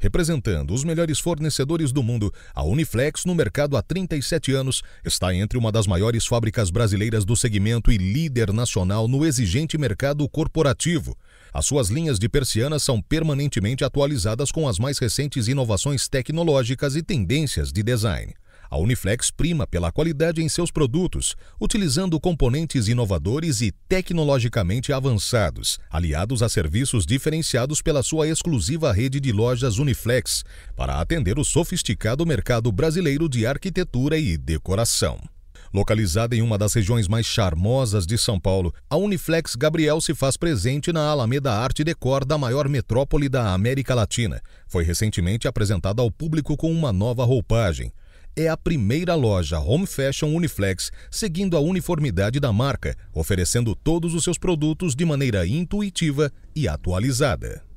Representando os melhores fornecedores do mundo, a Uniflex, no mercado há 37 anos, está entre uma das maiores fábricas brasileiras do segmento e líder nacional no exigente mercado corporativo. As suas linhas de persianas são permanentemente atualizadas com as mais recentes inovações tecnológicas e tendências de design. A Uniflex prima pela qualidade em seus produtos, utilizando componentes inovadores e tecnologicamente avançados, aliados a serviços diferenciados pela sua exclusiva rede de lojas Uniflex, para atender o sofisticado mercado brasileiro de arquitetura e decoração. Localizada em uma das regiões mais charmosas de São Paulo, a Uniflex Gabriel se faz presente na Alameda Arte Decor da maior metrópole da América Latina. Foi recentemente apresentada ao público com uma nova roupagem é a primeira loja Home Fashion Uniflex seguindo a uniformidade da marca, oferecendo todos os seus produtos de maneira intuitiva e atualizada.